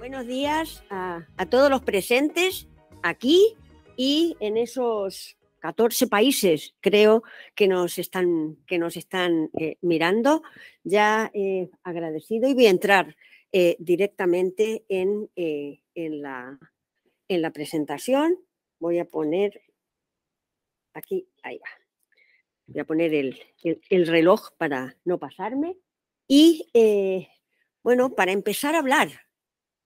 Buenos días a, todos los presentes aquí y en esos 14 países, creo, que nos están, que nos están eh, mirando. Ya eh, agradecido y voy a entrar eh, directamente en, la, en la presentación. Voy a poner aquí, ahí va. Voy a poner el reloj para no pasarme. Y bueno, para empezar a hablar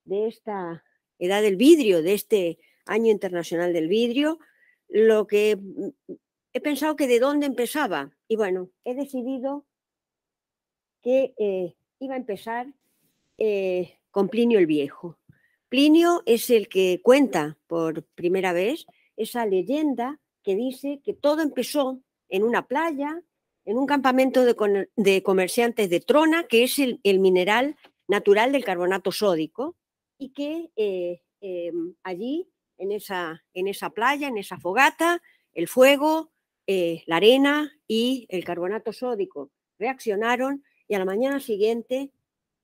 de esta edad del vidrio, de este año internacional del vidrio, lo que mm, he pensado que de dónde empezaba. Y bueno, he decidido que eh, iba a empezar eh, con Plinio el Viejo. Plinio es el que cuenta por primera vez esa leyenda que dice que todo empezó en una playa, en un campamento de, comerciantes de trona, que es el mineral natural del carbonato sódico, y que eh, em, allí, en esa, en esa playa, en esa fogata, el fuego, eh, la arena y el carbonato sódico reaccionaron y a la mañana siguiente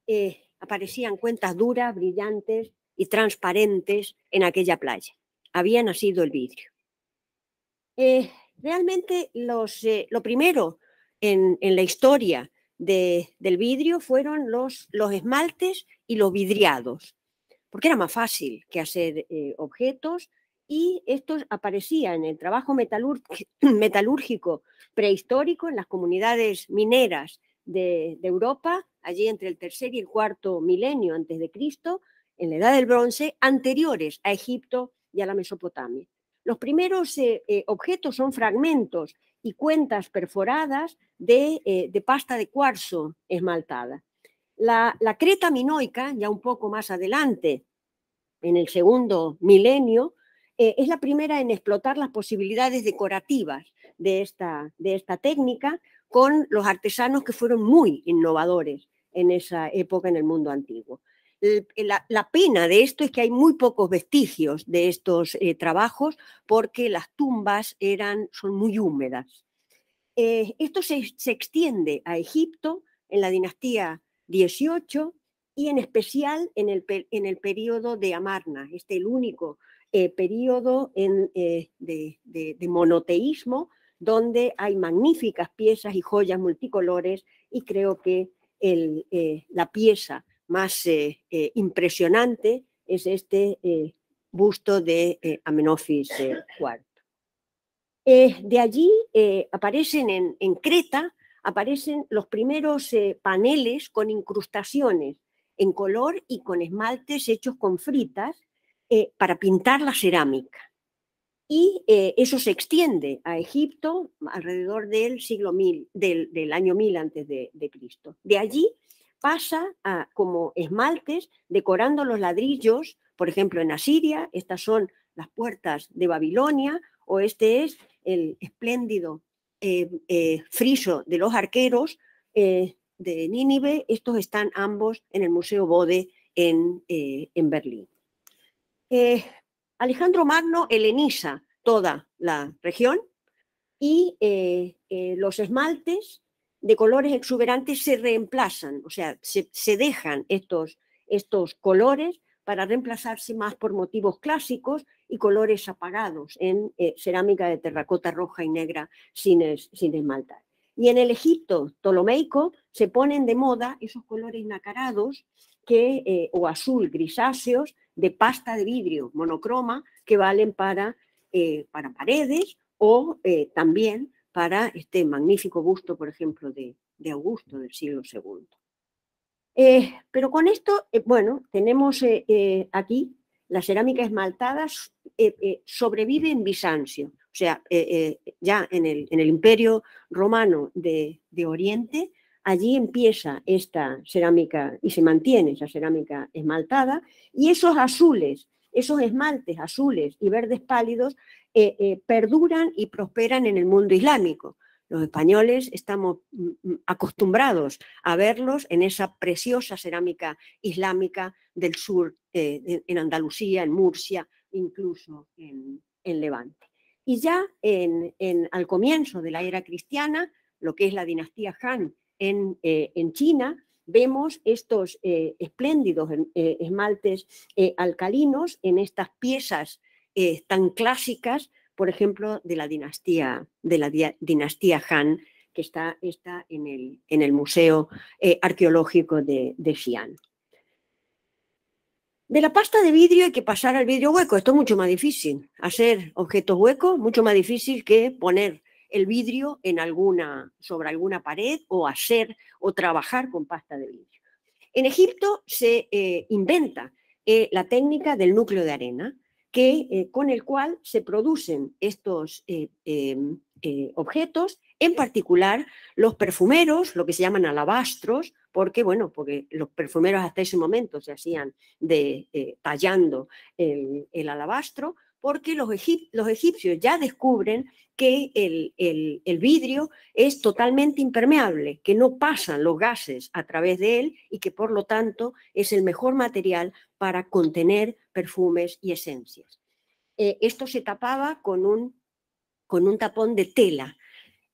eh, aparecían cuentas duras, brillantes y transparentes en aquella playa. Había nacido el vidrio. realmente los, lo primero en, la historia del vidrio fueron los, los esmaltes y los vidriados porque era más fácil que hacer eh, objetos y estos aparecían en el trabajo metalúrgico prehistórico en las comunidades mineras de, Europa, allí entre el tercer y el cuarto milenio antes de Cristo, en la Edad del Bronce, anteriores a Egipto y a la Mesopotamia. Los primeros eh, eh, objetos son fragmentos y cuentas perforadas de pasta de cuarzo esmaltada. La, Creta minoica, ya un poco más adelante, en el segundo milenio, eh, es la primera en explotar las posibilidades decorativas de esta, de esta técnica con los artesanos que fueron muy innovadores en esa época en el mundo antiguo. La, pena de esto es que hay muy pocos vestigios de estos eh, trabajos porque las tumbas eran, son muy húmedas. Eh, esto se, se, extiende a Egipto en la dinastía XVIII y en especial en el, en periodo de Amarna, este el único eh, periodo eh, de, monoteísmo donde hay magníficas piezas y joyas multicolores y creo que eh, la pieza más impresionante es este busto de Amenofis IV. de allí aparecen en, en, Creta aparecen los primeros eh, paneles con incrustaciones en color y con esmaltes hechos con fritas eh, para pintar la cerámica. Y eh, eso se extiende a Egipto alrededor del siglo 1000, del, año 1000 antes de, Cristo. De allí pasa como esmaltes decorando los ladrillos, por ejemplo en Asiria, estas son las puertas de Babilonia o este es el espléndido eh, eh, friso de los arqueros eh, de Nínive, estos están ambos en el Museo Bode en, Berlín. Alejandro Magno heleniza toda la región y los esmaltes de colores exuberantes se reemplazan, o sea, se, se dejan estos, estos colores para reemplazarse más por motivos clásicos y colores apagados en eh, cerámica de terracota roja y negra sin, esmaltar. Y en el Egipto ptolomeico se ponen de moda esos colores nacarados que, eh, o azul grisáceos de pasta de vidrio monocroma que valen para, eh, para paredes o también para este magnífico busto, por ejemplo, de, de Augusto del siglo II. pero con esto, bueno, tenemos aquí la cerámica esmaltada eh, eh, sobrevive en Bizancio, o sea, eh, ya en el, imperio romano de, Oriente, allí empieza esta cerámica y se mantiene esa cerámica esmaltada y esos azules, esos esmaltes azules y verdes pálidos perduran y prosperan en el mundo islámico. Los españoles estamos mm, mm, acostumbrados a verlos en esa preciosa cerámica islámica del sur, eh, en Andalucía, en Murcia, incluso en, Levante. Y ya en, al comienzo de la era cristiana, lo que es la dinastía Han en, eh, China, vemos estos eh, espléndidos esmaltes alcalinos en estas piezas tan clásicas por ejemplo, de la dinastía, de la dinastía Han, que está, está en, el, Museo eh, Arqueológico de, de Xi'an. De la pasta de vidrio hay que pasar al vidrio hueco. Esto es mucho más difícil. Hacer objetos huecos, mucho más difícil que poner el vidrio en alguna, sobre alguna pared o hacer o trabajar con pasta de vidrio. En Egipto se eh, inventa eh, la técnica del núcleo de arena que, eh, con el cual se producen estos eh, eh, objetos, en particular los perfumeros, lo que se llaman alabastros, porque bueno, porque los perfumeros hasta ese momento se hacían de, tallando el alabastro, porque los, los egipcios ya descubren que el, vidrio es totalmente impermeable, que no pasan los gases a través de él y que por lo tanto es el mejor material para contener perfumes y esencias. Eh, esto se tapaba con un, con un tapón de tela.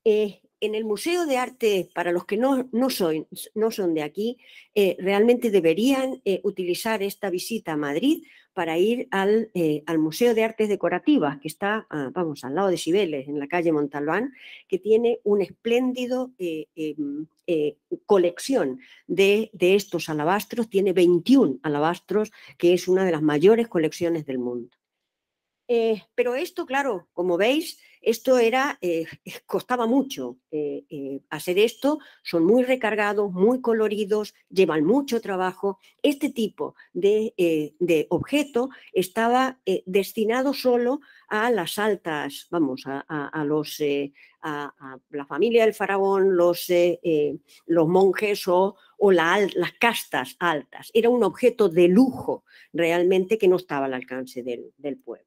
Eh, en el Museo de Arte, para los que no, no son de aquí, eh, realmente deberían eh, utilizar esta visita a Madrid para ir al, eh, Museo de Artes Decorativas, que está, vamos, al lado de cibeles en la calle Montalbán, que tiene un espléndido em, colección de, de estos alabastros, tiene 21 alabastros, que es una de las mayores colecciones del mundo. Eh, pero esto, claro, como veis, esto era, eh, costaba mucho eh, hacer esto, son muy recargados, muy coloridos, llevan mucho trabajo. Este tipo de, objeto estaba destinado solo a las altas, vamos, a, los, a, la familia del faraón, los, monjes o, las castas altas. Era un objeto de lujo realmente que no estaba al alcance del pueblo.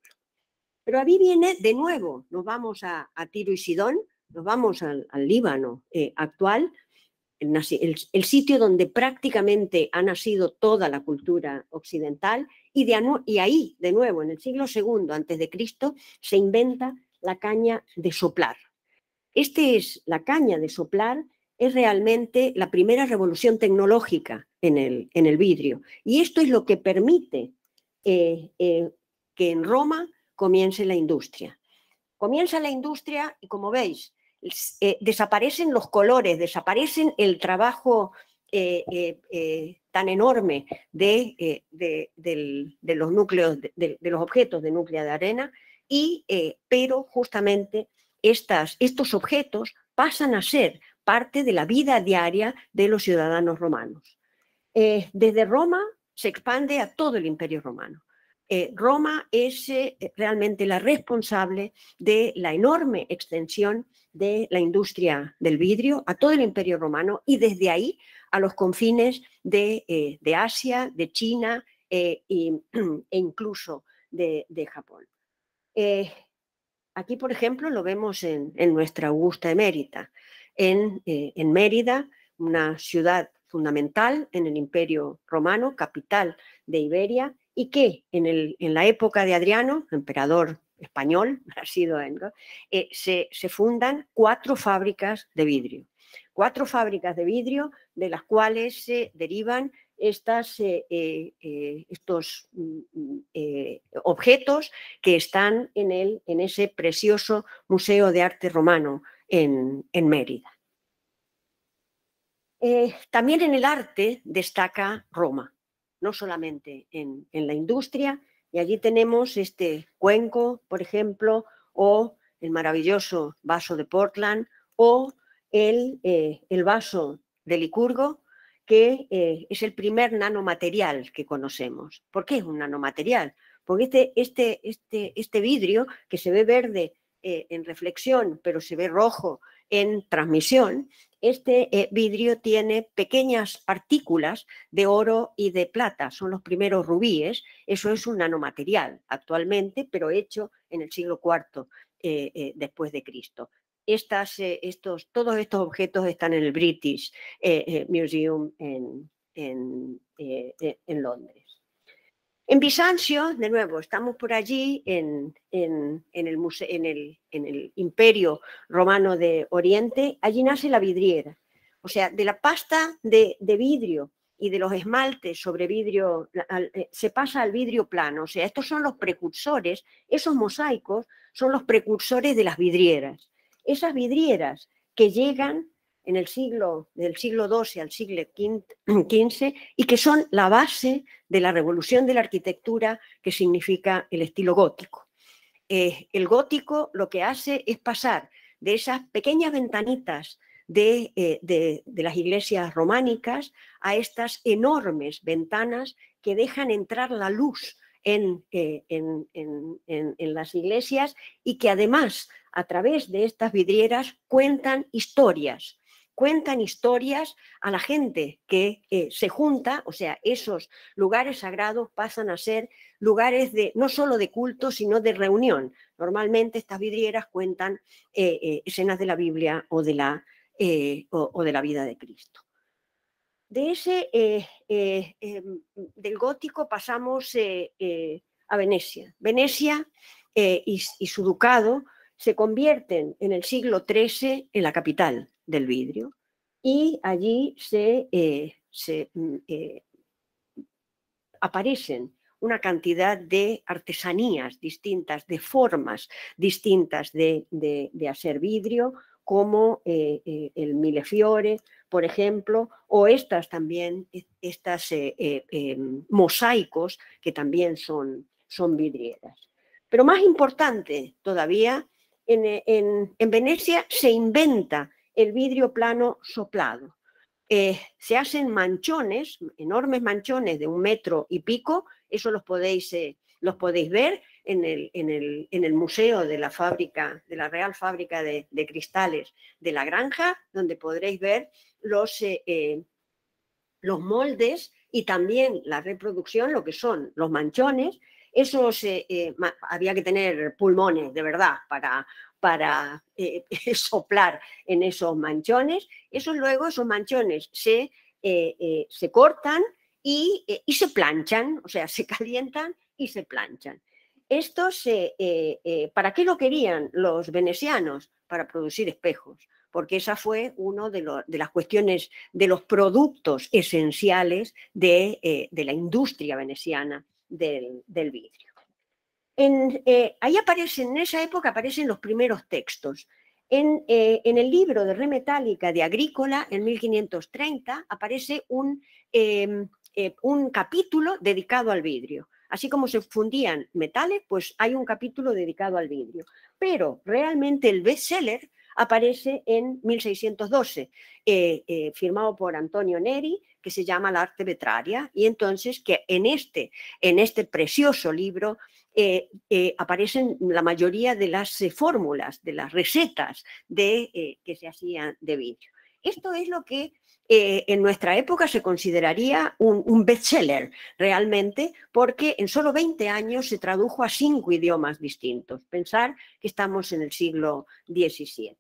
Pero ahí viene de nuevo, nos vamos a, Tiro y Sidón, nos vamos al, Líbano eh, actual, el, sitio donde prácticamente ha nacido toda la cultura occidental, y, de, ahí, de nuevo, en el siglo II antes de Cristo, se inventa la caña de soplar. Este es la caña de soplar es realmente la primera revolución tecnológica en el, en el vidrio. Y esto es lo que permite eh, eh, que en Roma comience la industria. Comienza la industria y como veis, eh, desaparecen los colores, desaparecen el trabajo eh, eh, tan enorme de, de, los núcleos, de, los objetos de núcleo de arena, y, pero justamente estas, estos objetos pasan a ser parte de la vida diaria de los ciudadanos romanos. desde Roma se expande a todo el imperio romano. Eh, Roma es eh, realmente la responsable de la enorme extensión de la industria del vidrio a todo el imperio romano y desde ahí a los confines de, eh, Asia, de China e incluso de, Japón. aquí, por ejemplo, lo vemos en, nuestra Augusta Emérita, en Mérida, una ciudad fundamental en el imperio romano, capital de Iberia, y que en, la época de Adriano, emperador español, ha eh, se, fundan cuatro fábricas de vidrio. Cuatro fábricas de vidrio de las cuales se derivan estas, eh, eh, estos mm, mm, objetos que están en, el, en ese precioso Museo de Arte Romano en, en Mérida. también en el arte destaca Roma no solamente en, la industria. Y allí tenemos este cuenco, por ejemplo, o el maravilloso vaso de Portland, o el, eh, vaso de Licurgo, que eh, es el primer nanomaterial que conocemos. ¿Por qué es un nanomaterial? Porque este, este, este, este vidrio que se ve verde eh, en reflexión, pero se ve rojo en transmisión, este eh, vidrio tiene pequeñas partículas de oro y de plata, son los primeros rubíes, eso es un nanomaterial actualmente, pero hecho en el siglo IV eh, eh, después de Cristo. Estas, estos, todos estos objetos están en el British Museum en Londres. En Bizancio, de nuevo, estamos por allí en, el en, el, imperio romano de Oriente, allí nace la vidriera. O sea, de la pasta de, vidrio y de los esmaltes sobre vidrio, eh, se pasa al vidrio plano. O sea, estos son los precursores, esos mosaicos son los precursores de las vidrieras. Esas vidrieras que llegan en el siglo, del siglo XII al siglo XV y que son la base de la revolución de la arquitectura que significa el estilo gótico. Eh, el gótico lo que hace es pasar de esas pequeñas ventanitas eh, de, las iglesias románicas a estas enormes ventanas que dejan entrar la luz en, eh, en, las iglesias y que además a través de estas vidrieras cuentan historias cuentan historias a la gente que eh, se junta, o sea, esos lugares sagrados pasan a ser lugares de no solo de culto, sino de reunión. Normalmente estas vidrieras cuentan eh, eh, escenas de la Biblia o de la, o, de la vida de Cristo. De ese, del gótico pasamos a Venecia. Venecia y su ducado se convierten en el siglo XIII en la capital del vidrio y allí se, eh, mm, eh, aparecen una cantidad de artesanías distintas, de formas distintas de, hacer vidrio, como eh, el milefiore, por ejemplo, o estas también, e, estas mosaicos que también son, son vidrieras. Pero más importante todavía, en Venecia se inventa el vidrio plano soplado. Eh, se hacen manchones, enormes manchones de un metro y pico, eso los podéis, eh, los podéis ver en el, en, el, museo de la fábrica, de la Real Fábrica de, Cristales de la Granja, donde podréis ver los, eh, los moldes y también la reproducción, lo que son los manchones esos eh, había que tener pulmones de verdad para, eh, soplar en esos manchones. Esos luego, esos manchones se, eh, cortan y, se planchan, o sea, se calientan y se planchan. Estos, ¿para qué lo querían los venecianos? Para producir espejos porque esa fue una de, las cuestiones de los productos esenciales de la industria veneciana del, vidrio. En, eh, ahí aparecen, en esa época aparecen los primeros textos. En, eh, el libro de Remetálica de Agrícola, en 1530, aparece un, em, eh, un, capítulo dedicado al vidrio. Así como se fundían metales, pues hay un capítulo dedicado al vidrio. Pero realmente el bestseller aparece en 1612, eh, eh, firmado por Antonio Neri, que se llama La arte vetraria, y entonces que en este, en este precioso libro eh, aparecen la mayoría de las fórmulas, de las recetas de, que se hacían de vino. Esto es lo que en nuestra época se consideraría un, un bestseller realmente, porque en solo 20 años se tradujo a cinco idiomas distintos. Pensar que estamos en el siglo XVII.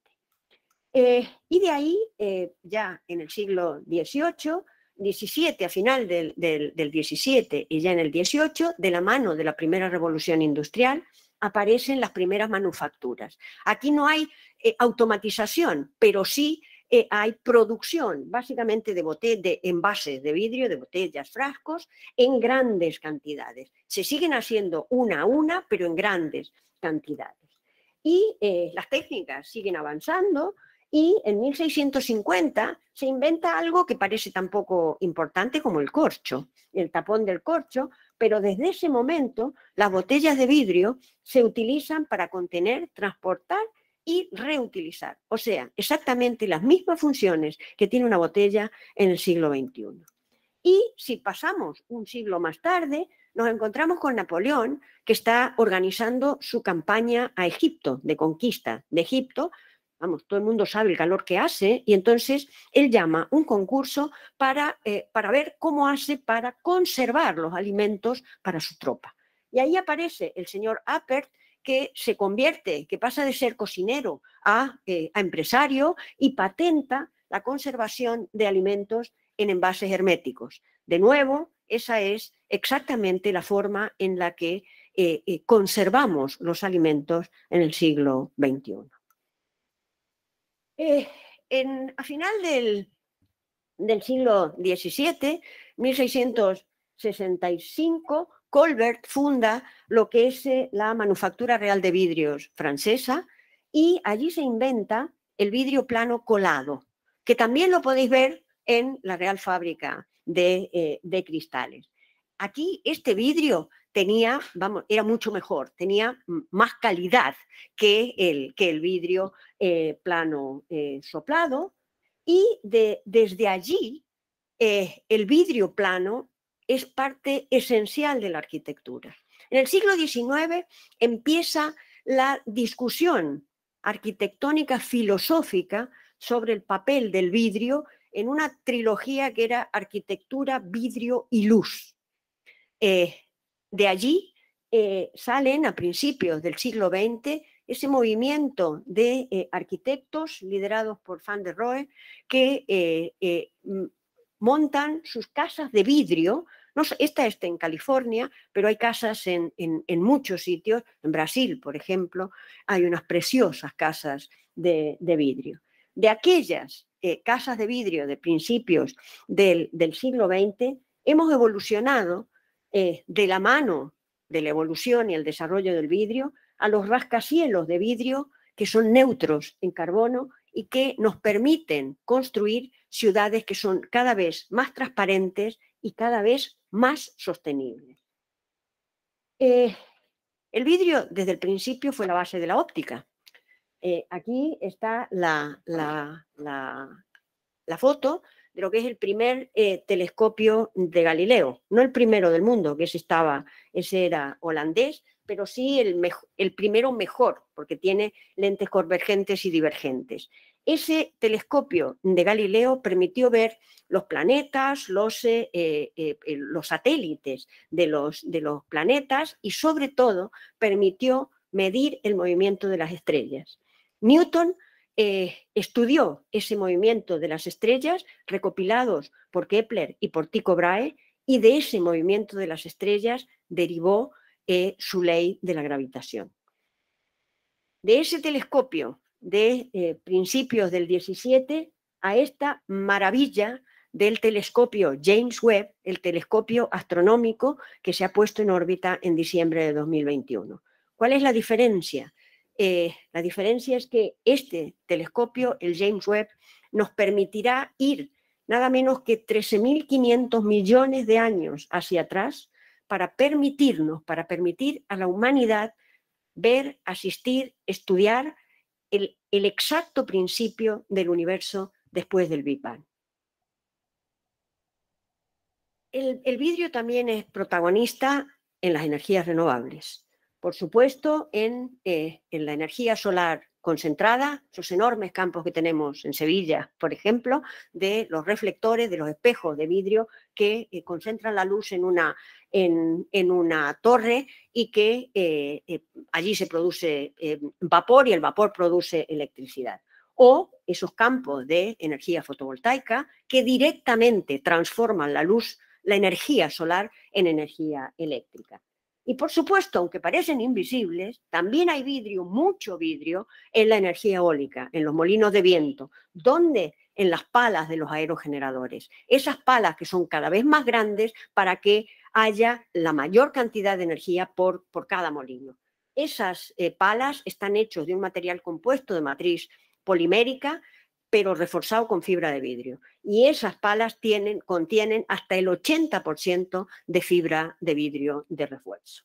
Eh, y de ahí, eh, ya en el siglo XVIII, 17, a final del, XVII y ya en el XVIII, de la mano de la primera revolución industrial, aparecen las primeras manufacturas. Aquí no hay eh, automatización, pero sí hay producción básicamente de, botellas, de envases de vidrio, de botellas, frascos, en grandes cantidades. Se siguen haciendo una a una, pero en grandes cantidades. Y las técnicas siguen avanzando, y en 1650 se inventa algo que parece tan poco importante como el corcho, el tapón del corcho, pero desde ese momento las botellas de vidrio se utilizan para contener, transportar y reutilizar. O sea, exactamente las mismas funciones que tiene una botella en el siglo XXI. Y si pasamos un siglo más tarde, nos encontramos con Napoleón, que está organizando su campaña a Egipto, de conquista de Egipto, vamos, todo el mundo sabe el calor que hace, y entonces él llama un concurso para, eh, para ver cómo hace para conservar los alimentos para su tropa. Y ahí aparece el señor Appert, que se convierte, que pasa de ser cocinero a, eh, empresario y patenta la conservación de alimentos en envases herméticos. De nuevo, esa es exactamente la forma en la que eh, conservamos los alimentos en el siglo XXI. Eh, en, a final del, siglo XVII, 1665, Colbert funda lo que es eh, la Manufactura Real de Vidrios francesa y allí se inventa el vidrio plano colado, que también lo podéis ver en la Real Fábrica de eh, Cristales. Aquí este vidrio tenía, vamos, era mucho mejor, tenía más calidad que el, que el vidrio eh, plano eh, soplado y de, desde allí eh, el vidrio plano es parte esencial de la arquitectura. En el siglo XIX empieza la discusión arquitectónica filosófica sobre el papel del vidrio en una trilogía que era arquitectura, vidrio y luz de allí eh, salen a principios del siglo XX ese movimiento de eh, arquitectos liderados por Van der Rohe que eh, montan sus casas de vidrio. No, esta está en California, pero hay casas en, muchos sitios. En Brasil, por ejemplo, hay unas preciosas casas de, vidrio. De aquellas casas de vidrio de principios del, del siglo XX, hemos evolucionado eh, de la mano de la evolución y el desarrollo del vidrio a los rascacielos de vidrio que son neutros en carbono y que nos permiten construir ciudades que son cada vez más transparentes y cada vez más sostenibles. Eh, el vidrio desde el principio fue la base de la óptica. Eh, aquí está la foto de lo que es el primer eh, telescopio de Galileo. No el primero del mundo, que ese, estaba, ese era holandés, pero sí el, el primero mejor, porque tiene lentes convergentes y divergentes. Ese telescopio de Galileo permitió ver los planetas, los, eh, eh, los satélites de los, de los planetas y sobre todo permitió medir el movimiento de las estrellas. Newton eh, estudió ese movimiento de las estrellas recopilados por Kepler y por Tycho Brahe y de ese movimiento de las estrellas derivó eh, su ley de la gravitación. De ese telescopio de eh, principios del 17 a esta maravilla del telescopio James Webb, el telescopio astronómico que se ha puesto en órbita en diciembre de 2021. ¿Cuál es la diferencia? Eh, la diferencia es que este telescopio, el James Webb, nos permitirá ir nada menos que 13.500 millones de años hacia atrás para permitirnos, para permitir a la humanidad ver, asistir, estudiar el, exacto principio del universo después del Big Bang. el vidrio también es protagonista en las energías renovables por supuesto, eh, en, la energía solar concentrada, esos enormes campos que tenemos en Sevilla, por ejemplo, de los reflectores, de los espejos de vidrio que eh, concentran la luz en una, en, una torre y que eh, allí se produce vapor y el vapor produce electricidad. O esos campos de energía fotovoltaica que directamente transforman la luz, la energía solar en energía eléctrica. Y por supuesto, aunque parecen invisibles, también hay vidrio, mucho vidrio, en la energía eólica, en los molinos de viento, ¿Dónde? en las palas de los aerogeneradores. Esas palas que son cada vez más grandes para que haya la mayor cantidad de energía por, cada molino. Esas eh, palas están hechas de un material compuesto de matriz polimérica pero reforzado con fibra de vidrio. Y esas palas tienen, contienen hasta el 80% de fibra de vidrio de refuerzo.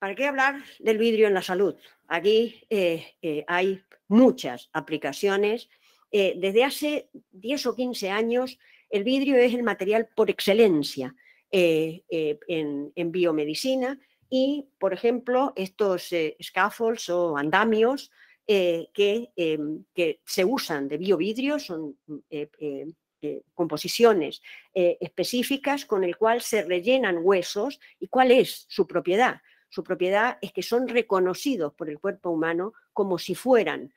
¿Para qué hablar del vidrio en la salud? Aquí eh, eh, hay muchas aplicaciones. Eh, desde hace 10 o 15 años, el vidrio es el material por excelencia en, biomedicina y, por ejemplo, estos scaffolds o andamios eh, em, que, se usan de biovidrio, son mm, eh, eh, composiciones específicas con el cual se rellenan huesos. ¿Y cuál es su propiedad? Su propiedad es que son reconocidos por el cuerpo humano como si fueran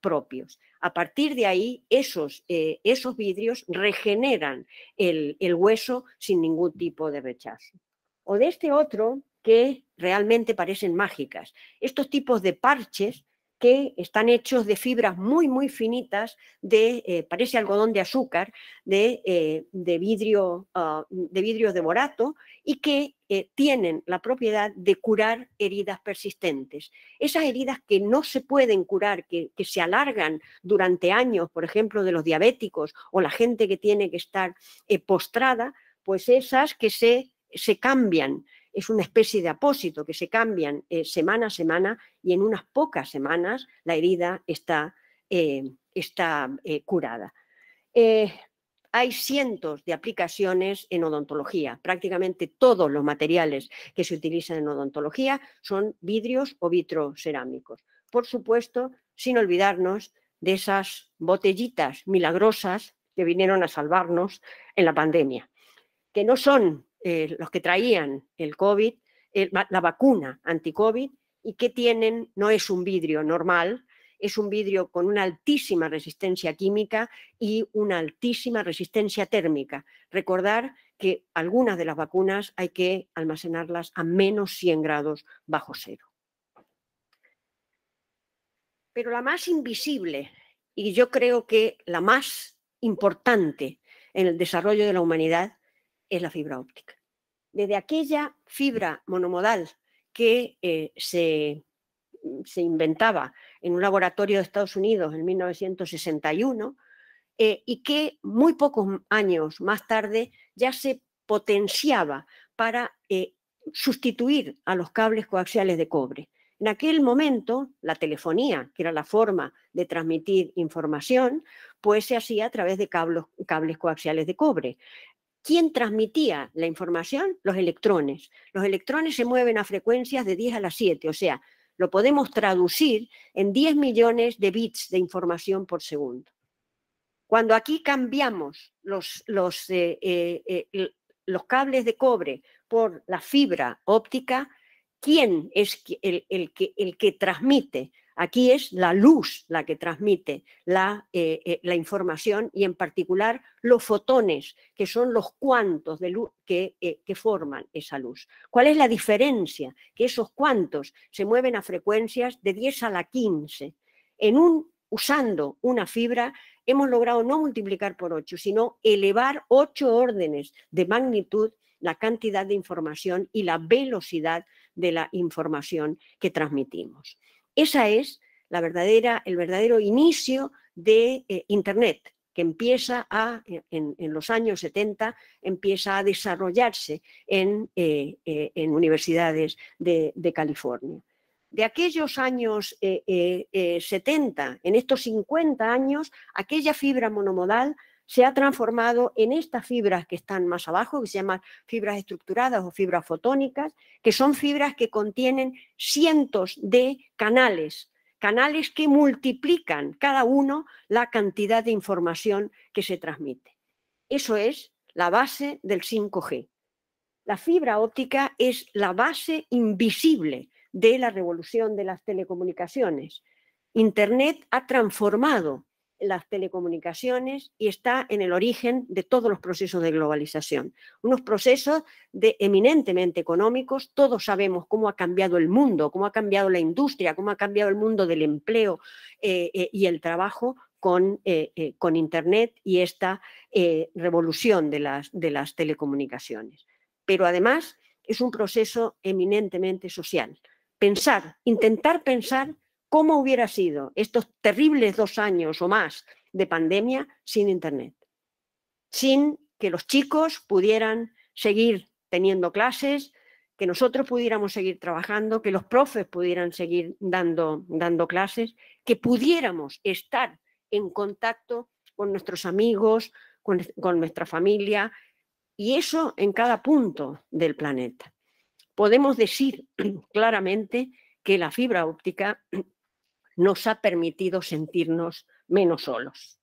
propios. A partir de ahí, esos, esos vidrios regeneran el, el, hueso sin ningún tipo de rechazo. O de este otro que realmente parecen mágicas. Estos tipos de parches que están hechos de fibras muy, muy finitas, de, eh, parece algodón de azúcar, de, vidrio, eh, de vidrio ah, de borato, y que eh, tienen la propiedad de curar heridas persistentes. Esas heridas que no se pueden curar, que, que, se alargan durante años, por ejemplo, de los diabéticos o la gente que tiene que estar postrada, pues esas que se, se cambian, es una especie de apósito que se cambian eh, semana a semana y en unas pocas semanas la herida está, eh, está eh, curada. hay cientos de aplicaciones en odontología. Prácticamente todos los materiales que se utilizan en odontología son vidrios o vitrocerámicos. Por supuesto, sin olvidarnos de esas botellitas milagrosas que vinieron a salvarnos en la pandemia, que no son eh, los que traían el COVID, eh, la vacuna anti-COVID, y que tienen, no es un vidrio normal, es un vidrio con una altísima resistencia química y una altísima resistencia térmica. Recordar que algunas de las vacunas hay que almacenarlas a menos 100 grados bajo cero. Pero la más invisible y yo creo que la más importante en el desarrollo de la humanidad es la fibra óptica. Desde aquella mm. fibra monomodal que eh, mm, se, inventaba en un laboratorio de Estados Unidos en 1961 eh, y que muy pocos años más tarde ya se potenciaba para eh, sustituir a los cables coaxiales de cobre. En aquel momento, la telefonía, que era la forma de transmitir información, pues se hacía a través de cables coaxiales de cobre. ¿Quién transmitía la información? Los electrones. Los electrones se mueven a frecuencias de 10 a las 7, o sea, lo podemos traducir en 10 millones de bits de información por segundo. Cuando aquí cambiamos los, los, eh, eh, eh, los cables de cobre por la fibra óptica, ¿quién es el, que, el que transmite Aquí es la luz la que transmite eh, eh, la, información y en particular los fotones, que son los cuantos de luz eh, que, forman esa luz. ¿Cuál es la diferencia? Que esos cuantos se mueven a frecuencias de 10 a la 15. En un, usando una fibra hemos logrado no multiplicar por 8, sino elevar 8 órdenes de magnitud la cantidad de información y la velocidad de la información que transmitimos. Esa es la verdadera, el verdadero inicio de eh, Internet, que empieza a, eh, en, los años 70, empieza a desarrollarse en, eh, en universidades de, de, California. De aquellos años 70, en estos 50 años, aquella fibra monomodal se ha transformado en estas fibras que están más abajo, que se llaman fibras estructuradas o fibras fotónicas, que son fibras que contienen cientos de canales, canales que multiplican cada uno la cantidad de información que se transmite. Eso es la base del 5G. La fibra óptica es la base invisible de la revolución de las telecomunicaciones. Internet ha transformado las telecomunicaciones y está en el origen de todos los procesos de globalización. Unos procesos de eminentemente económicos, todos sabemos cómo ha cambiado el mundo, cómo ha cambiado la industria, cómo ha cambiado el mundo del empleo eh, eh, y el trabajo con, eh, con Internet y esta revolución de las, de las telecomunicaciones. Pero además es un proceso eminentemente social. Pensar, intentar pensar ¿Cómo hubiera sido estos terribles dos años o más de pandemia sin Internet? Sin que los chicos pudieran seguir teniendo clases, que nosotros pudiéramos seguir trabajando, que los profes pudieran seguir dando, dando clases, que pudiéramos estar en contacto con nuestros amigos, con, con nuestra familia, y eso en cada punto del planeta. Podemos decir claramente que la fibra óptica nos ha permitido sentirnos menos solos.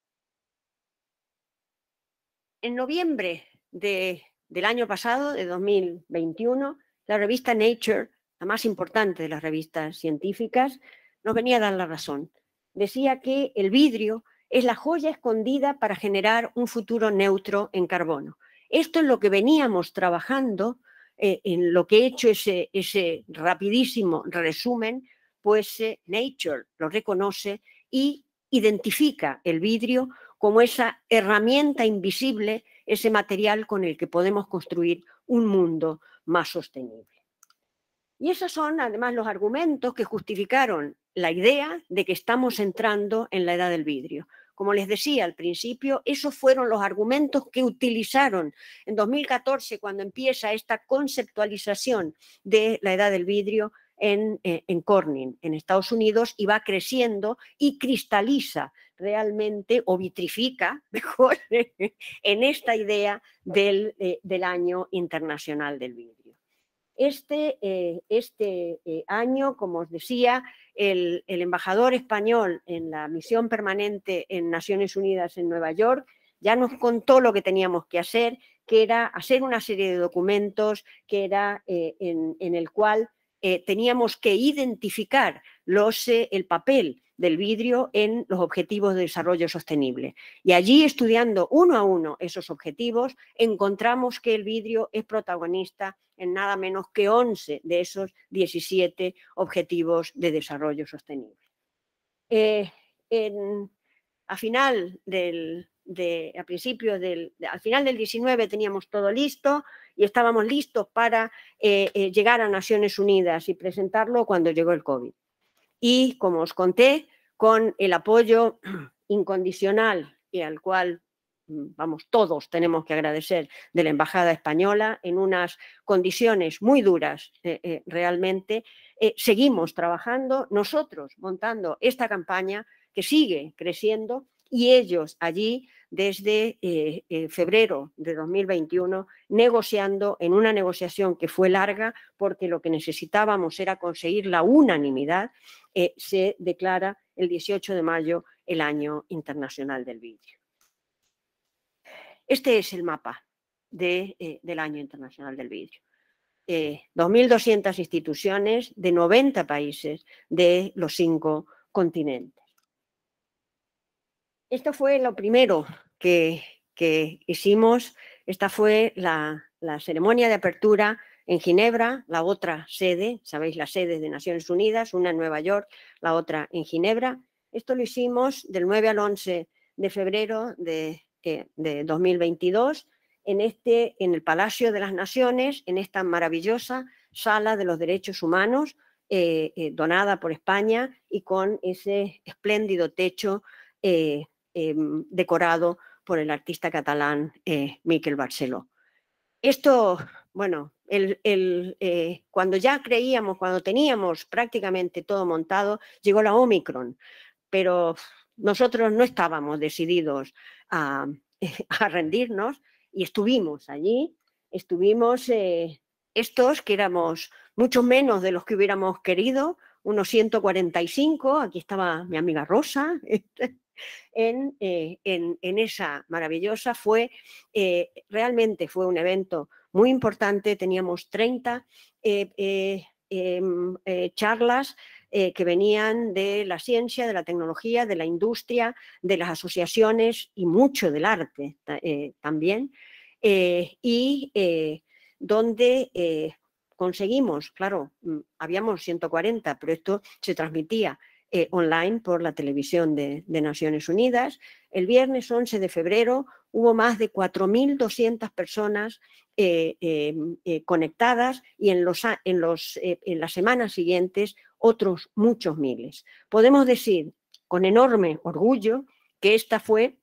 En noviembre del año pasado, de 2021, la revista Nature, la más importante de las revistas científicas, nos venía a dar la razón. Decía que el vidrio es la joya escondida para generar un futuro neutro en carbono. Esto es lo que veníamos trabajando, eh, en lo que he hecho ese, ese rapidísimo resumen, pues Nature lo reconoce y identifica el vidrio como esa herramienta invisible, ese material con el que podemos construir un mundo más sostenible. Y esos son además los argumentos que justificaron la idea de que estamos entrando en la edad del vidrio. Como les decía al principio, esos fueron los argumentos que utilizaron en 2014, cuando empieza esta conceptualización de la edad del vidrio, eh, en, Corning, en Estados Unidos, y va creciendo y cristaliza realmente o vitrifica mejor en esta idea eh, del, año internacional del vidrio. Este, eh, este año, como os decía, el, embajador español en la misión permanente en Naciones Unidas en Nueva York ya nos contó lo que teníamos que hacer, que era hacer una serie de documentos, que era en, en el cual eh, teníamos que identificar eh, el papel del vidrio en los objetivos de desarrollo sostenible. Y allí, estudiando uno a uno esos objetivos, encontramos que el vidrio es protagonista en nada menos que 11 de esos 17 objetivos de desarrollo sostenible. Eh, a final del a principio del, al final del 19 teníamos todo listo y estábamos listos para eh, eh, llegar a Naciones Unidas y presentarlo cuando llegó el COVID. Y como os conté, con el apoyo incondicional y al cual mm, vamos, todos tenemos que agradecer de la Embajada Española en unas condiciones muy duras eh, realmente. seguimos trabajando nosotros montando esta campaña que sigue creciendo y ellos allí desde eh, eh, febrero de 2021 negociando en una negociación que fue larga porque lo que necesitábamos era conseguir la unanimidad, eh, se declara el 18 de mayo el Año Internacional del Vidrio. Este es el mapa del Año Internacional del Vidrio. 2.200 instituciones de 90 países de los cinco continentes. Esto fue lo primero que, que hicimos. Esta fue la, la ceremonia de apertura en Ginebra, la otra sede, sabéis las sedes de Naciones Unidas, una en Nueva York, la otra en Ginebra. Esto lo hicimos del 9 al 11 de febrero de, 2022 en, este, en el Palacio de las Naciones, en esta maravillosa sala de los derechos humanos eh, eh, donada por España y con ese espléndido techo eh, Em, decorado por el artista catalán eh, Miquel Barceló. Esto, bueno, eh, cuando ya creíamos, cuando teníamos prácticamente todo montado, llegó la Omicron, pero nosotros no estábamos decididos a, rendirnos y estuvimos allí, estuvimos eh, estos que éramos mucho menos de los que hubiéramos querido, unos 145, aquí estaba mi amiga Rosa, Eh, en, esa maravillosa fue, eh, realmente fue un evento muy importante, teníamos 30 eh, em, charlas que venían de la ciencia, de la tecnología, de la industria, de las asociaciones y mucho del arte también, y donde conseguimos, claro, mm, habíamos 140, pero esto se transmitía eh, online por la televisión de, Naciones Unidas. El viernes 11 de febrero hubo más de 4.200 personas eh, eh, conectadas y en, los, en, los, en las semanas siguientes otros muchos miles. Podemos decir con enorme orgullo que esta fue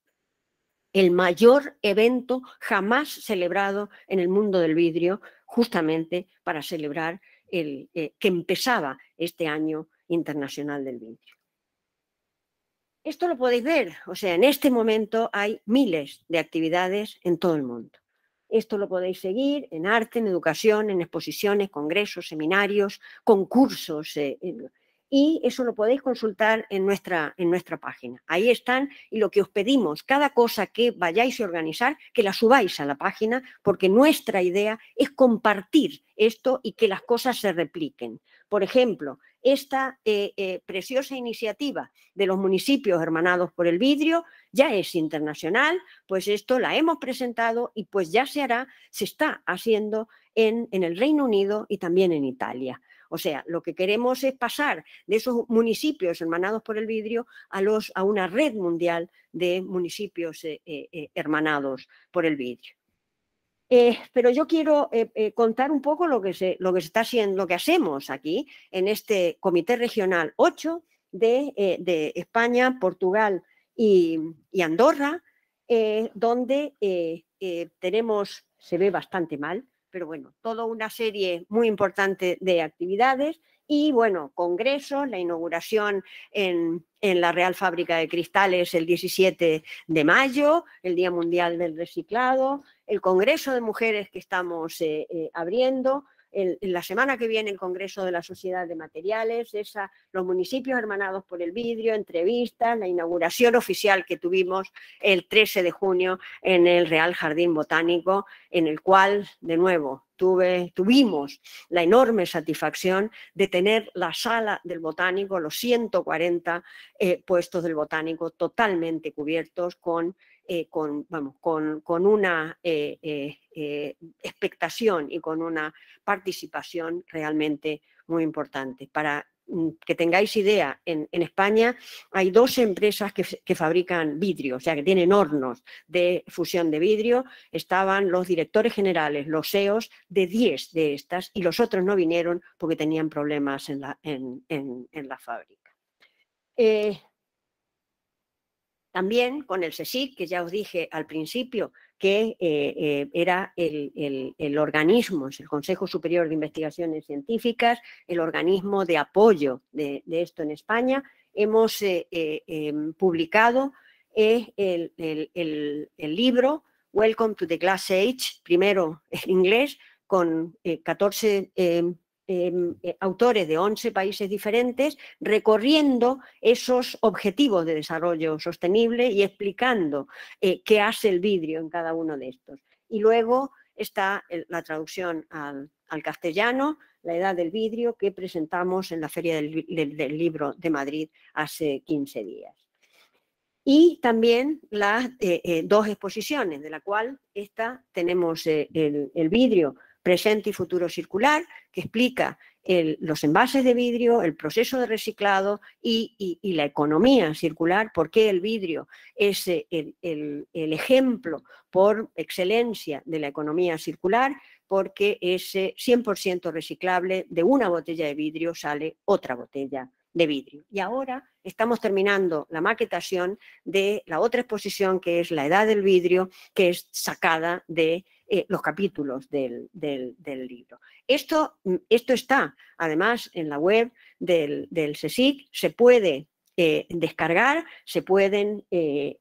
el mayor evento jamás celebrado en el mundo del vidrio, justamente para celebrar el, que empezaba este año Internacional del Vidrio. Esto lo podéis ver, o sea, en este momento hay miles de actividades en todo el mundo. Esto lo podéis seguir en arte, en educación, en exposiciones, congresos, seminarios, concursos. Eh, y eso lo podéis consultar en nuestra, en nuestra página. Ahí están y lo que os pedimos, cada cosa que vayáis a organizar, que la subáis a la página, porque nuestra idea es compartir esto y que las cosas se repliquen. Por ejemplo, esta eh, eh, preciosa iniciativa de los municipios hermanados por el vidrio ya es internacional, pues esto la hemos presentado y pues ya se hará, se está haciendo en, en el Reino Unido y también en Italia. O sea, lo que queremos es pasar de esos municipios hermanados por el vidrio a, los, a una red mundial de municipios eh, eh, eh, hermanados por el vidrio. pero yo quiero contar un poco lo que, se, lo que está haciendo, lo que hacemos aquí en este Comité Regional 8 de, España, Portugal y, y Andorra, donde tenemos, se ve bastante mal, pero bueno, toda una serie muy importante de actividades y bueno, congresos, la inauguración en, la Real Fábrica de Cristales el 17 de mayo, el Día Mundial del Reciclado, el Congreso de Mujeres que estamos eh, eh, abriendo, en la semana que viene el Congreso de la Sociedad de Materiales, los municipios hermanados por el vidrio, entrevistas, la inauguración oficial que tuvimos el 13 de junio en el Real Jardín Botánico, en el cual, de nuevo, Tuve, tuvimos la enorme satisfacción de tener la sala del botánico, los 140 eh, puestos del botánico totalmente cubiertos con eh, con, vamos, con, una eh, eh, expectación y con una participación realmente muy importante. Para mm, que tengáis idea, en, España hay dos empresas que, fabrican vidrio, o sea, que tienen hornos de fusión de vidrio. Estaban los directores generales, los CEOs, de 10 de estas y los otros no vinieron porque tenían problemas en la, en, la fábrica. También con el CSIC, que ya os dije al principio, que eh, eh, era el, organismo, el Consejo Superior de Investigaciones Científicas, el organismo de apoyo de, esto en España. Hemos eh, em, publicado el, el, libro Welcome to the Glass Age, primero en inglés, con 14 Em, eh, autores de 11 países diferentes recorriendo esos objetivos de desarrollo sostenible y explicando eh, qué hace el vidrio en cada uno de estos. Y luego está eh, la traducción al, castellano, La edad del vidrio, que presentamos en la Feria del, Libro de Madrid hace 15 días. Y también las dos exposiciones, de la cual esta tenemos el vidrio presente y futuro circular, que explica los envases de vidrio, el proceso de reciclado y, la economía circular, por qué el vidrio es eh, el, ejemplo por excelencia de la economía circular, porque es 100% eh, reciclable, de una botella de vidrio sale otra botella de vidrio. Y ahora estamos terminando la maquetación de la otra exposición que es la edad del vidrio, que es sacada de eh, los capítulos del, del, libro. Esto, mm, esto, está, además, en la web del, del se puede eh, descargar, se pueden eh,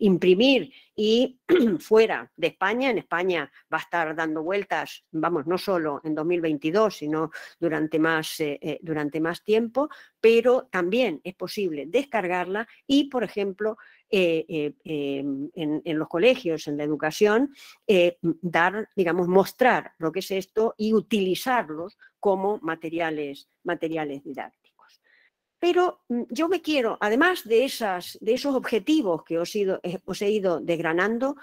imprimir y fuera de España, en España va a estar dando vueltas, vamos, no solo en 2022, sino durante más, durante más tiempo, pero también es posible descargarla y, por ejemplo, eh, eh, em, en, los colegios, en la educación, eh, dar, digamos, mostrar lo que es esto y utilizarlos como materiales, materiales didácticos pero mm, yo me quiero, además de, esas, de esos objetivos que os, os, he ido desgranando,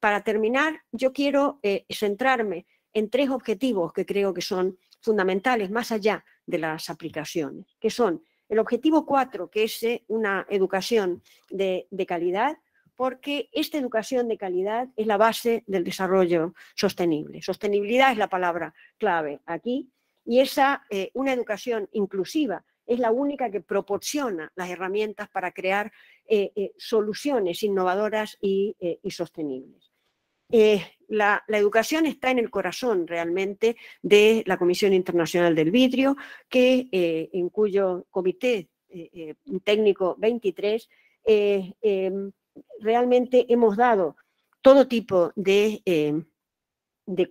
para terminar, yo quiero centrarme en tres objetivos que creo que son fundamentales más allá de las aplicaciones, que son el objetivo 4, que es eh, una educación de, calidad, porque esta educación de calidad es la base del desarrollo sostenible. Sostenibilidad es la palabra clave aquí y esa, eh, una educación inclusiva es la única que proporciona las herramientas para crear eh, soluciones innovadoras y sostenibles la, educación está en el corazón realmente de la Comisión Internacional del Vidrio, que, eh, en cuyo comité eh, eh, técnico 23 em, realmente hemos dado todo tipo de, em,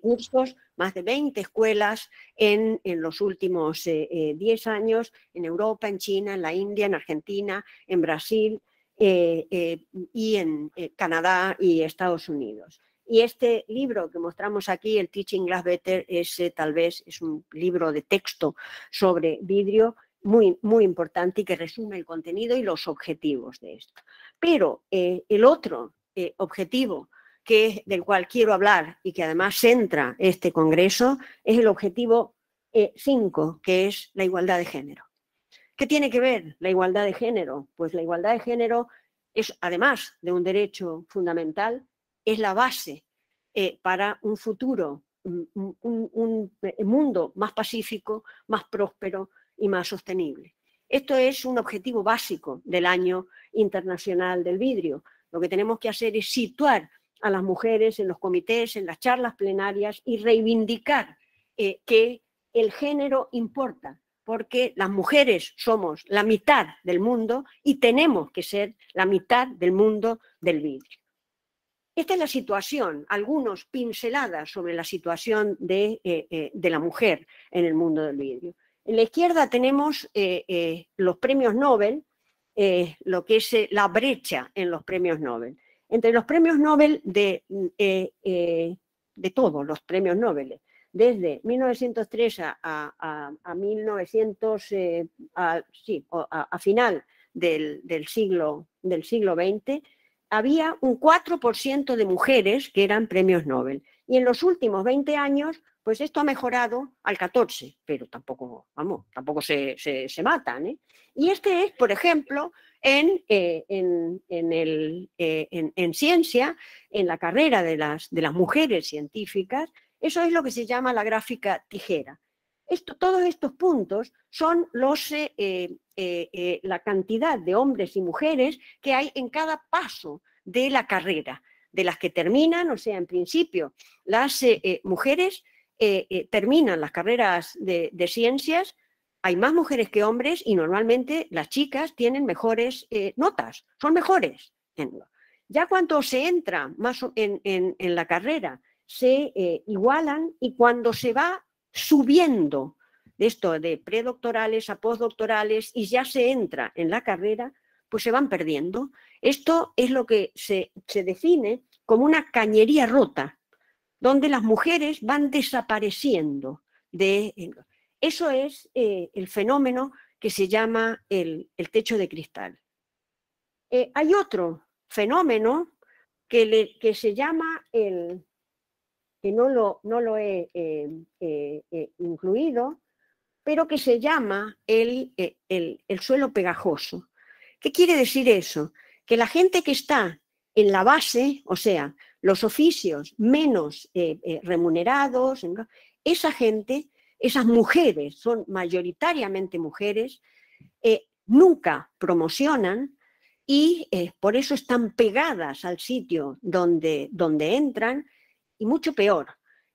cursos más de 20 escuelas en, los últimos 10 años, en Europa, en China, en la India, en Argentina, en Brasil y en Canadá y Estados Unidos. Y este libro que mostramos aquí, el Teaching Glass Better, es tal vez es un libro de texto sobre vidrio muy, muy importante y que resume el contenido y los objetivos de esto. Pero eh, el otro eh, objetivo que, del cual quiero hablar y que además centra este Congreso es el objetivo 5, eh, que es la igualdad de género. ¿Qué tiene que ver la igualdad de género? Pues la igualdad de género es, además de un derecho fundamental, es la base eh, para un futuro, un, eh, mundo más pacífico, más próspero y más sostenible. Esto es un objetivo básico del año internacional del vidrio. Lo que tenemos que hacer es situar a las mujeres en los comités, en las charlas plenarias y reivindicar eh, que el género importa, porque las mujeres somos la mitad del mundo y tenemos que ser la mitad del mundo del vidrio. Esta es la situación, algunos pinceladas sobre la situación de, eh, eh, la mujer en el mundo del vidrio. En la izquierda tenemos eh, los premios Nobel, lo que es la brecha en los premios Nobel. Entre los premios Nobel de, todos los premios Nobel, desde 1903 a, final del, siglo, del siglo XX, había un 4% de mujeres que eran premios Nobel. Y en los últimos 20 años, pues esto ha mejorado al 14, pero tampoco, vamos, tampoco se, se, matan. ¿eh? Y este es, por ejemplo, en, eh, eh, ciencia, en la carrera de las mujeres científicas, eso es lo que se llama la gráfica tijera. Esto, todos estos puntos son los, eh, eh, eh, la cantidad de hombres y mujeres que hay en cada paso de la carrera, de las que terminan, o sea, en principio, las mujeres terminan las carreras de, ciencias, hay más mujeres que hombres y normalmente las chicas tienen mejores notas, son mejores. Ya cuando se entra más en la carrera, se igualan y cuando se va subiendo de esto de predoctorales a postdoctorales y ya se entra en la carrera, pues se van perdiendo. Esto es lo que se, define como una cañería rota, donde las mujeres van desapareciendo. De, eso es eh, el fenómeno que se llama el, techo de cristal. Eh, hay otro fenómeno que se llama el, que no lo, he eh, eh, eh, incluido, pero que se llama el, suelo pegajoso. ¿Qué quiere decir eso? Que la gente que está en la base, o sea, los oficios menos remunerados, esa gente, esas mujeres, son mayoritariamente mujeres, nunca promocionan y por eso están pegadas al sitio donde, donde entran y mucho peor,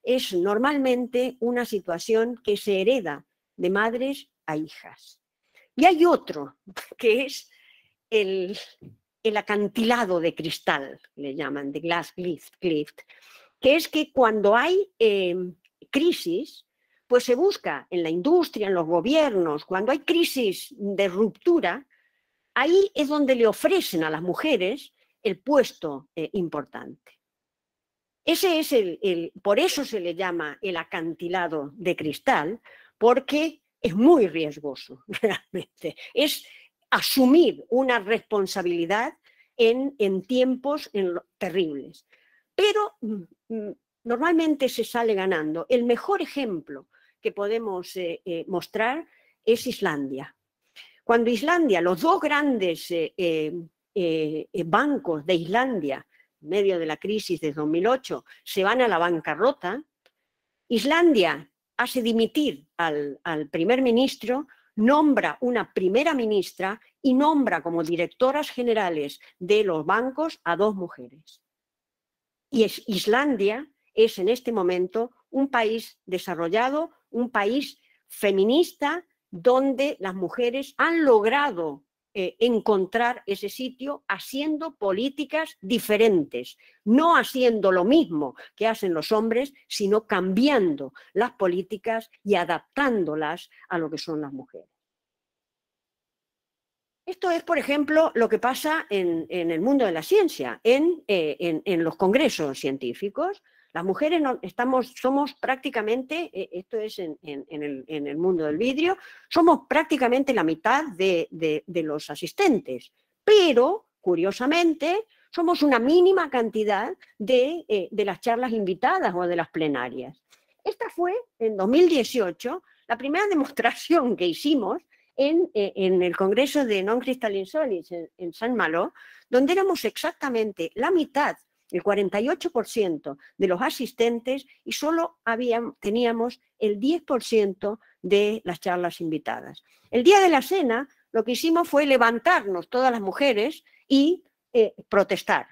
es normalmente una situación que se hereda de madres a hijas. Y hay otro, que es el, acantilado de cristal, le llaman, de glass cliff, que es que cuando hay em, crisis, pues se busca en la industria, en los gobiernos, cuando hay crisis de ruptura, ahí es donde le ofrecen a las mujeres el puesto eh, importante. Ese es el, por eso se le llama el acantilado de cristal, porque es muy riesgoso realmente. Es asumir una responsabilidad en, en tiempos en terribles. Pero mm, mm, normalmente se sale ganando. El mejor ejemplo que podemos eh, eh, mostrar es Islandia. Cuando Islandia, los dos grandes eh, bancos de Islandia medio de la crisis de 2008, se van a la bancarrota, Islandia hace dimitir al, primer ministro, nombra una primera ministra y nombra como directoras generales de los bancos a dos mujeres. Y es, Islandia es en este momento un país desarrollado, un país feminista, donde las mujeres han logrado eh, encontrar ese sitio haciendo políticas diferentes, no haciendo lo mismo que hacen los hombres, sino cambiando las políticas y adaptándolas a lo que son las mujeres. Esto es, por ejemplo, lo que pasa en, el mundo de la ciencia, en eh, los congresos científicos. Las mujeres estamos, somos prácticamente, eh, esto es en, el, mundo del vidrio, somos prácticamente la mitad de, los asistentes, pero curiosamente somos una mínima cantidad eh, de, las charlas invitadas o de las plenarias. Esta fue en 2018 la primera demostración que hicimos en, eh, el Congreso de Non Crystalline Solids en, en, San Malo, donde éramos exactamente la mitad el 48% de los asistentes y solo teníamos el 10% de las charlas invitadas. El día de la cena lo que hicimos fue levantarnos todas las mujeres y eh, protestar,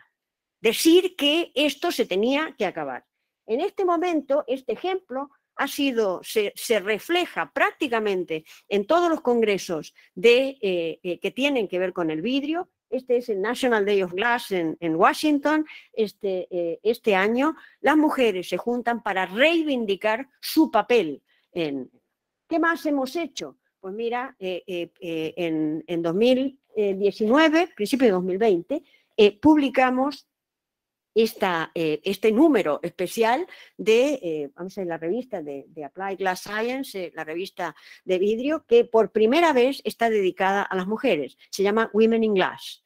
decir que esto se tenía que acabar. En este momento, este ejemplo ha sido, se, refleja prácticamente en todos los congresos de, eh, eh, que tienen que ver con el vidrio, este es el National Day of Glass en, Washington, este, eh, este año, las mujeres se juntan para reivindicar su papel. En, ¿Qué más hemos hecho? Pues mira, eh, eh, en, en, 2019, principio de 2020, publicamos eh, este número especial de, eh, la revista de, de Applied Glass Science, eh, la revista de vidrio, que por primera vez está dedicada a las mujeres. Se llama Women in Glass.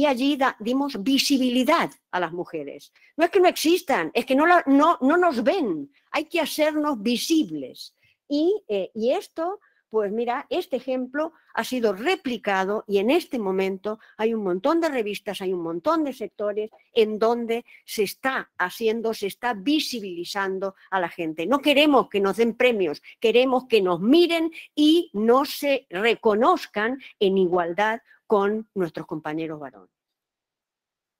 y allí dimos visibilidad a las mujeres. No es que no existan, es que no, no, nos ven. Hay que hacernos visibles. Y, y esto pues mira, este ejemplo ha sido replicado y en este momento hay un montón de revistas, hay un montón de sectores en donde se está haciendo, se está visibilizando a la gente. No queremos que nos den premios, queremos que nos miren y no se reconozcan en igualdad con nuestros compañeros varones.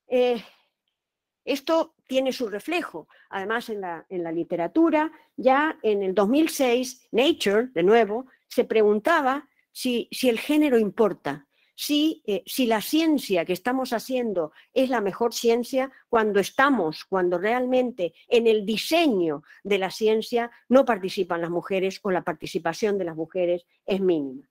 Eh, esto tiene su reflejo, además en la literatura, ya en el 2006, Nature, de nuevo, se preguntaba si, el género importa, si, eh, si, la ciencia que estamos haciendo es la mejor ciencia cuando estamos, cuando realmente en el diseño de la ciencia no participan las mujeres o la participación de las mujeres es mínima.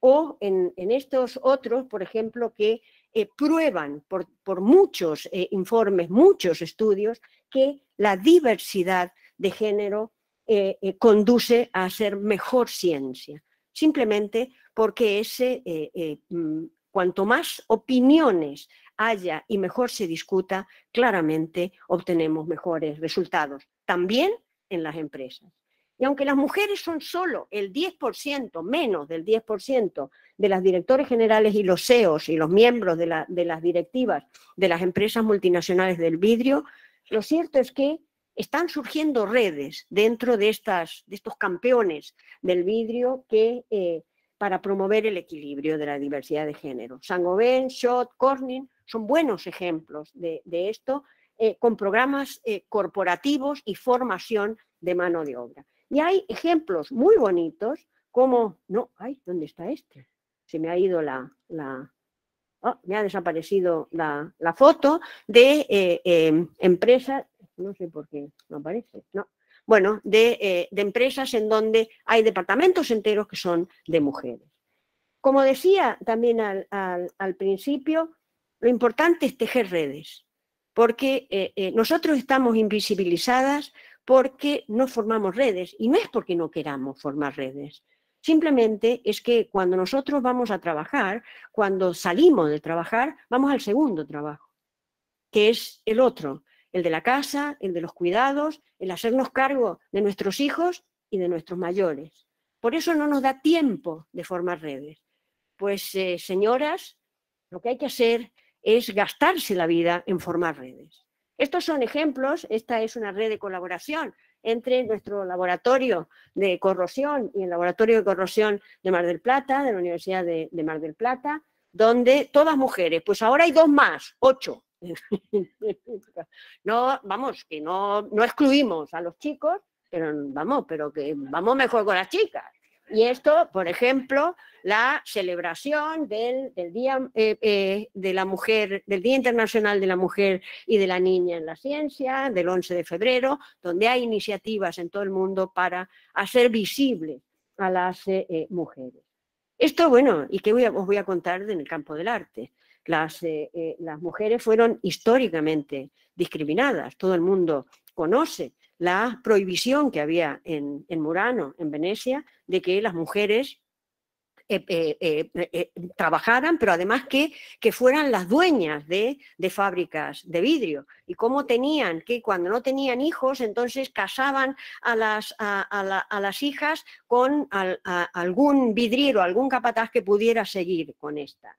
O en, estos otros, por ejemplo, que eh, prueban por, muchos eh, informes, muchos estudios, que la diversidad de género eh, eh, conduce a hacer mejor ciencia, simplemente porque ese, eh, mm, cuanto más opiniones haya y mejor se discuta, claramente obtenemos mejores resultados, también en las empresas. Y aunque las mujeres son solo el 10%, menos del 10% de las directores generales y los CEOs y los miembros de las directivas de las empresas multinacionales del vidrio, lo cierto es que están surgiendo redes dentro de, estas, de estos campeones del vidrio que, eh, para promover el equilibrio de la diversidad de género. Sangoben, Schott, Corning son buenos ejemplos de, esto, eh, con programas eh, corporativos y formación de mano de obra. Y hay ejemplos muy bonitos como, no, ay, ¿dónde está este? Se me ha ido la, la oh, me ha desaparecido la, foto de empresas no sé por qué no aparece, no. Bueno, eh, de, empresas en donde hay departamentos enteros que son de mujeres. Como decía también al, principio, lo importante es tejer redes, porque eh, eh, nosotros estamos invisibilizadas porque no formamos redes, y no es porque no queramos formar redes, Simplemente es que cuando nosotros vamos a trabajar, cuando salimos de trabajar, vamos al segundo trabajo, que es el otro, el de la casa, el de los cuidados, el hacernos cargo de nuestros hijos y de nuestros mayores. Por eso no nos da tiempo de formar redes. Pues, eh, señoras, lo que hay que hacer es gastarse la vida en formar redes. Estos son ejemplos, esta es una red de colaboración entre nuestro laboratorio de corrosión y el laboratorio de corrosión de Mar del Plata, de la Universidad de Mar del Plata, donde todas mujeres, pues ahora hay dos más, ocho, no, vamos, que no, excluimos a los chicos, pero vamos, pero que vamos mejor con las chicas. Y esto, por ejemplo, la celebración del, Día eh, eh, de la Mujer, del Día Internacional de la Mujer y de la Niña en la Ciencia, del 11 de febrero, donde hay iniciativas en todo el mundo para hacer visible a las eh, mujeres. Esto, bueno, ¿y qué voy a, os voy a contar en el campo del arte? Las, eh, eh, las mujeres fueron históricamente discriminadas, todo el mundo conoce la prohibición que había en, Murano, en Venecia, de que las mujeres eh, trabajaran, pero además que, que fueran las dueñas de, fábricas de vidrio. Y cómo tenían, que cuando no tenían hijos, entonces casaban a las, a, las hijas con algún vidriero, algún capataz que pudiera seguir con esta.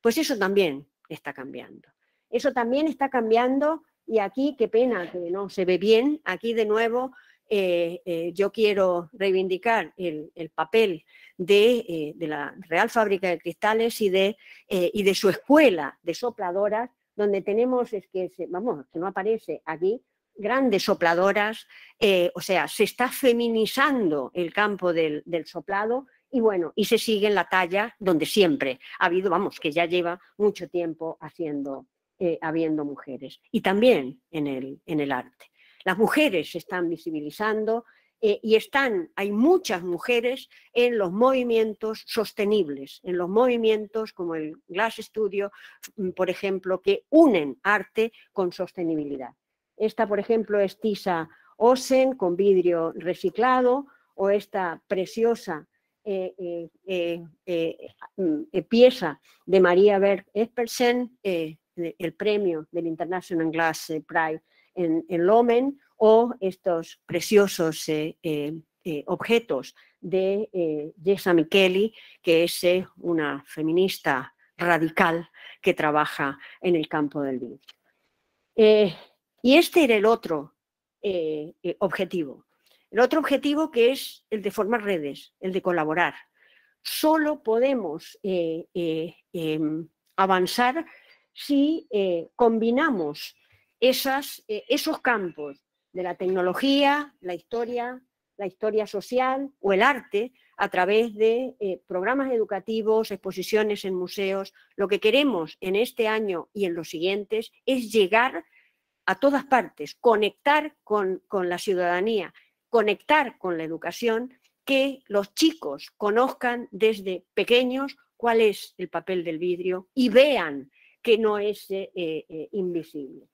Pues eso también está cambiando. Eso también está cambiando y aquí, qué pena que no se ve bien, aquí de nuevo eh, eh, yo quiero reivindicar el, papel eh, de, la Real Fábrica de Cristales y de, y de su escuela de sopladoras, donde tenemos, es que, vamos, que no aparece aquí, grandes sopladoras, o sea, se está feminizando el campo del, del soplado y bueno, y se sigue en la talla donde siempre ha habido, vamos, que ya lleva mucho tiempo haciendo, eh, habiendo mujeres. Y también en el, en el arte. Las mujeres se están visibilizando, eh, y están, hay muchas mujeres en los movimientos sostenibles, en los movimientos como el Glass Studio, mm, por ejemplo, que unen arte con sostenibilidad. Esta, por ejemplo, es Tisa Osen con vidrio reciclado o esta preciosa eh, eh, eh, mm, pieza de María Berg Espersen, el premio del International Glass Prize en, en Lomen, o estos preciosos objetos de eh, Jessa que es una feminista radical que trabaja en el campo del vidrio y este era el otro objetivo, el otro objetivo que es el de formar redes, el de colaborar. Solo podemos eh, eh, em, avanzar si eh, combinamos esos campos de la tecnología, la historia, la historia social o el arte a través de programas educativos, exposiciones en museos. Lo que queremos en este año y en los siguientes es llegar a todas partes, conectar con la ciudadanía conectar con la educación, que los chicos conozcan desde pequeños cuál es el papel del vidrio y vean que no es eh, eh, eh, invisible.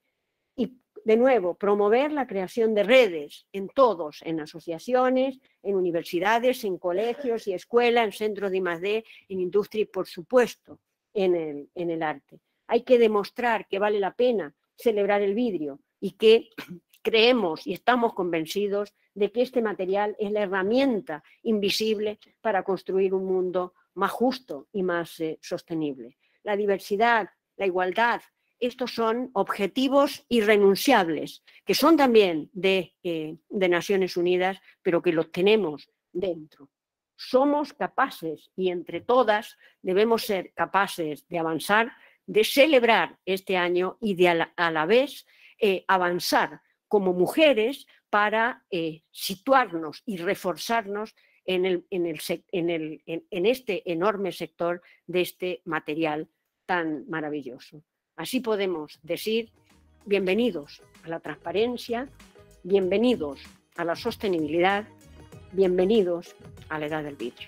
Y de nuevo, promover la creación de redes en todos, en asociaciones, en universidades, en colegios y escuelas, en centros de I+.D., en industria y, por supuesto, en el, en el arte. Hay que demostrar que vale la pena celebrar el vidrio y que creemos y estamos convencidos de que este material es la herramienta invisible para construir un mundo más justo y más eh, sostenible. La diversidad, la igualdad, estos son objetivos irrenunciables, que son también eh, de, Naciones Unidas, pero que los tenemos dentro. Somos capaces y entre todas debemos ser capaces de avanzar, de celebrar este año y de a la, vez eh, avanzar como mujeres para eh, situarnos y reforzarnos en, en, este enorme sector de este material tan maravilloso. Así podemos decir, bienvenidos a la transparencia, bienvenidos a la sostenibilidad, bienvenidos a la edad del vidrio.